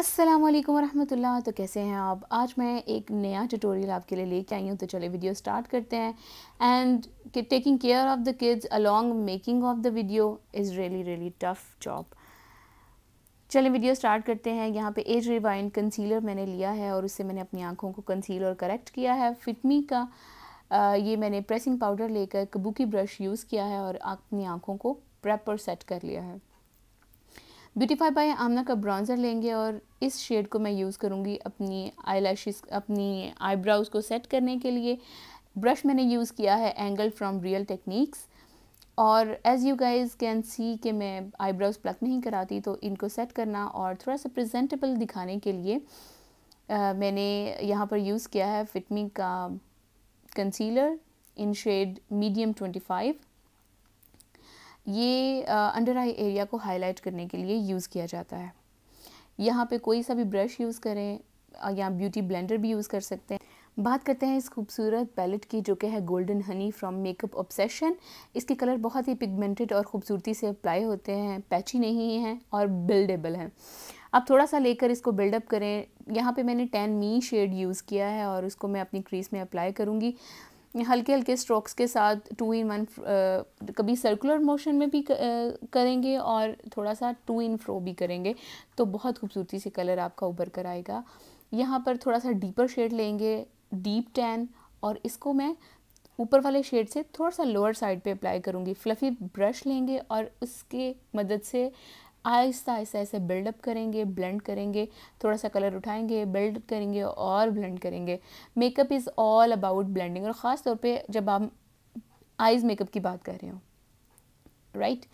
अस्सलाम वालेकुम तो कैसे हैं आप आज मैं एक नया ट्यूटोरियल आपके लिए लेके आई हूँ तो चले वीडियो स्टार्ट करते हैं and taking care of the kids along making of the video is really really tough job चलें वीडियो स्टार्ट करते हैं यहाँ पे एज रिवाइंड कंसीलर मैंने लिया है और उससे मैंने अपनी आँखों को कंसील और करेक्ट किया है फिटमी का आ, ये मैंने प्रेसिंग पाउडर लेकर कबूकी ब्रश यूज़ किया है और अपनी आँखों को प्रेपर सेट कर लिया है ब्यूटीफाई बाय आमना का ब्राउन्जर लेंगे और इस शेड को मैं यूज़ करूँगी अपनी आई अपनी आईब्राउज़ को सेट करने के लिए ब्रश मैंने यूज़ किया है एंगल फ्रॉम रियल टेक्निक्स और as you guys can see कि मैं आईब्राउज़ प्लक नहीं कराती तो इनको सेट करना और थोड़ा सा प्रजेंटेबल दिखाने के लिए आ, मैंने यहाँ पर यूज़ किया है फिटमी का concealer in shade medium twenty five ये अंडर आई एरिया को हाईलाइट करने के लिए यूज़ किया जाता है यहाँ पे कोई सा भी ब्रश यूज़ करें या ब्यूटी ब्लेंडर भी यूज़ कर सकते हैं बात करते हैं इस खूबसूरत पैलेट की जो कि है golden honey from Makeup Obsession इसके कलर बहुत ही पिगमेंटेड और ख़ूबसूरती से अप्लाई होते हैं पैची नहीं हैं और बिल्डेबल हैं आप थोड़ा सा लेकर इसको बिल्डअप करें यहाँ पे मैंने टेन मी शेड यूज़ किया है और उसको मैं अपनी क्रीज में अप्लाई करूँगी हल्के हल्के स्ट्रोक्स के साथ टू इन वन कभी सर्कुलर मोशन में भी करेंगे और थोड़ा सा टू इन फ्रो भी करेंगे तो बहुत खूबसूरती से कलर आपका उभर कर आएगा यहाँ पर थोड़ा सा डीपर शेड लेंगे डीप टैन और इसको मैं ऊपर वाले शेड से थोड़ा सा लोअर साइड पे अप्लाई करूँगी फ्लफ़ी ब्रश लेंगे और उसके मदद से आहिस्ता आहिस्ता ऐसे बिल्डअप करेंगे ब्लेंड करेंगे थोड़ा सा कलर उठाएंगे बिल्ड करेंगे और ब्लेंड करेंगे makeup is all about blending और ख़ास तौर पे जब आप आइज़ मेकअप की बात कर रहे हो राइट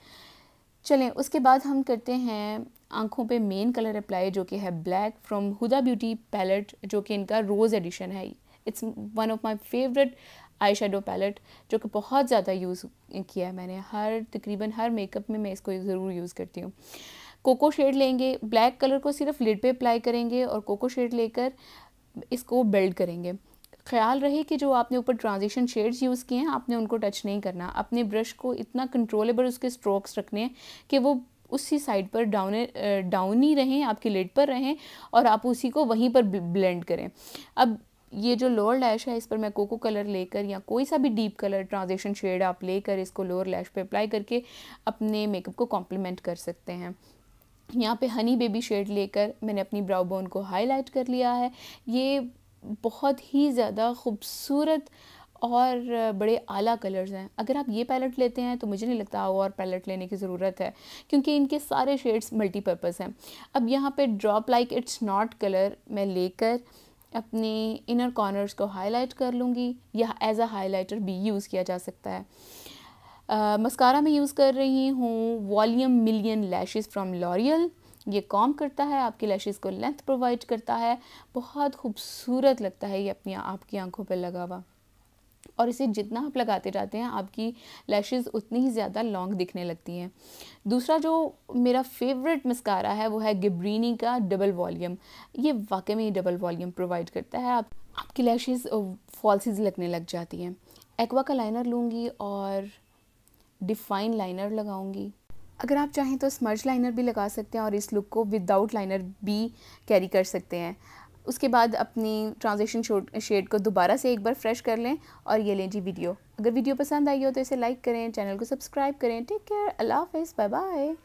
चलें उसके बाद हम करते हैं आँखों पे मेन कलर अप्लाई जो कि है black from Huda Beauty palette जो कि इनका रोज़ एडिशन है it's one of my favourite eye shadow palette जो कि बहुत ज़्यादा यूज़ किया है मैंने हर तकरीबन हर मेकअप में मैं इसको ज़रूर यूज़ करती हूँ कोको शेड लेंगे ब्लैक कलर को सिर्फ लिड पे अप्लाई करेंगे और कोको शेड लेकर इसको बिल्ड करेंगे ख्याल रहे कि जो आपने ऊपर ट्रांजिशन शेड्स यूज़ किए हैं आपने उनको टच नहीं करना अपने ब्रश को इतना कंट्रोलेबल उसके स्ट्रोक्स रखने हैं कि वो उसी साइड पर डाउन डाउन ही रहें आपकी लेट पर रहें और आप उसी को वहीं पर ब्लेंड करें अब ये जो लोअर लैश है इस पर मैं कोको कलर लेकर या कोई सा भी डीप कलर ट्रांजेक्शन शेड आप लेकर इसको लोअर लैश पे अप्लाई करके अपने मेकअप को कॉम्प्लीमेंट कर सकते हैं यहाँ पे हनी बेबी शेड लेकर मैंने अपनी ब्राउ बोन को हाईलाइट कर लिया है ये बहुत ही ज़्यादा खूबसूरत और बड़े आला कलर्स हैं अगर आप ये पैलेट लेते हैं तो मुझे नहीं लगता और पैलेट लेने की ज़रूरत है क्योंकि इनके सारे शेड्स मल्टीपर्पज़ हैं अब यहाँ पे drop like it's not colour मैं लेकर अपने इनर कॉर्नर्स को हाईलाइट कर लूँगी या एज अ हाईलाइटर भी यूज़ किया जा सकता है मस्कारा में यूज़ कर रही हूँ volume million lashes from L'Oreal ये कॉम करता है आपकी लैशेस को लेंथ प्रोवाइड करता है बहुत खूबसूरत लगता है ये अपनी आपकी आंखों पर लगा हुआ और इसे जितना आप लगाते जाते हैं आपकी लैशेज़ उतनी ही ज़्यादा लॉन्ग दिखने लगती हैं दूसरा जो मेरा फेवरेट मस्कारा है वो है गिब्रीनी का डबल वॉल्यूम ये वाकई में डबल वॉल्यूम प्रोवाइड करता है आप आपकी लैशेज़ फॉल्सीज लगने लग जाती हैं एक्वा का लाइनर लूँगी और डिफाइन लाइनर लगाऊँगी अगर आप चाहें तो स्मर्ज लाइनर भी लगा सकते हैं और इस लुक को विदाउट लाइनर भी कैरी कर सकते हैं उसके बाद अपनी ट्रांजेक्शन शेड को दोबारा से एक बार फ्रेश कर लें और ये लें जी वीडियो अगर वीडियो पसंद आई हो तो इसे लाइक करें चैनल को सब्सक्राइब करें टेक केयर अल्लाह हाफिज़ बाय बाय